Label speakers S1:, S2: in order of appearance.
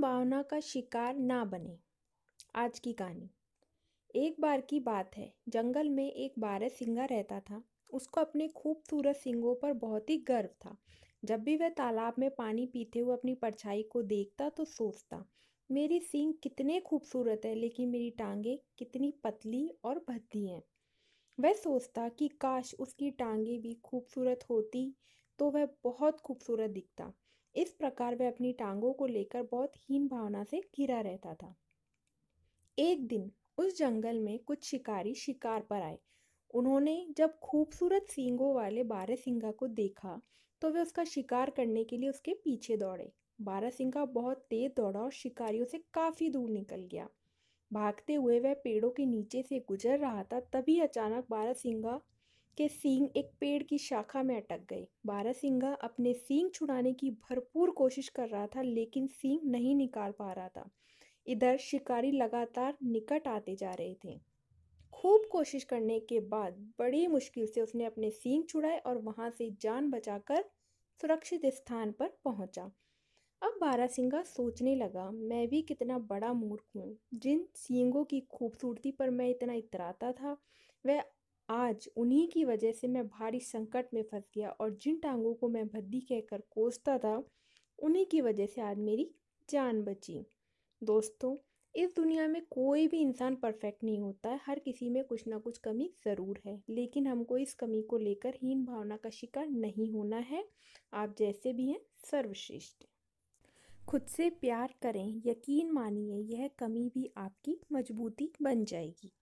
S1: भावना का शिकार ना बने आज की कहानी एक बार की बात है जंगल में एक बारह सिंगा रहता था उसको अपने खूबसूरत सिंगों पर बहुत ही गर्व था जब भी वह तालाब में पानी पीते हुए अपनी परछाई को देखता तो सोचता मेरी सिंग कितने खूबसूरत है लेकिन मेरी टांगे कितनी पतली और भद्दी हैं वह सोचता कि काश उसकी टांगे भी खूबसूरत होती तो वह बहुत खूबसूरत दिखता इस प्रकार वह अपनी टांगों को लेकर बहुत हीन भावना से घिरा रहता था एक दिन उस जंगल में कुछ शिकारी शिकार पर आए उन्होंने जब खूबसूरत सींगों वाले सिंगा को देखा तो वे उसका शिकार करने के लिए उसके पीछे दौड़े सिंगा बहुत तेज दौड़ा और शिकारियों से काफ़ी दूर निकल गया भागते हुए वह पेड़ों के नीचे से गुजर रहा था तभी अचानक सिंगा के सींग एक पेड़ की शाखा में अटक गए बारहसिंगा अपने सींग छुड़ाने की भरपूर कोशिश कर रहा था लेकिन सींग नहीं निकाल पा रहा था इधर शिकारी लगातार निकट आते जा रहे थे खूब कोशिश करने के बाद बड़ी मुश्किल से उसने अपने सींग छुड़ाए और वहां से जान बचाकर सुरक्षित स्थान पर पहुंचा अब बारासिंगा सोचने लगा मैं भी कितना बड़ा मूर्ख हूँ जिन सींगों की खूबसूरती पर मैं इतना इतराता था वह आज उन्हीं की वजह से मैं भारी संकट में फंस गया और जिन टांगों को मैं भद्दी कहकर कोसता था उन्हीं की वजह से आज मेरी जान बची दोस्तों इस दुनिया में कोई भी इंसान परफेक्ट नहीं होता है हर किसी में कुछ ना कुछ कमी ज़रूर है लेकिन हमको इस कमी को लेकर हीन भावना का शिकार नहीं होना है आप जैसे भी हैं सर्वश्रेष्ठ खुद से प्यार करें यकीन मानिए यह कमी भी आपकी मजबूती बन जाएगी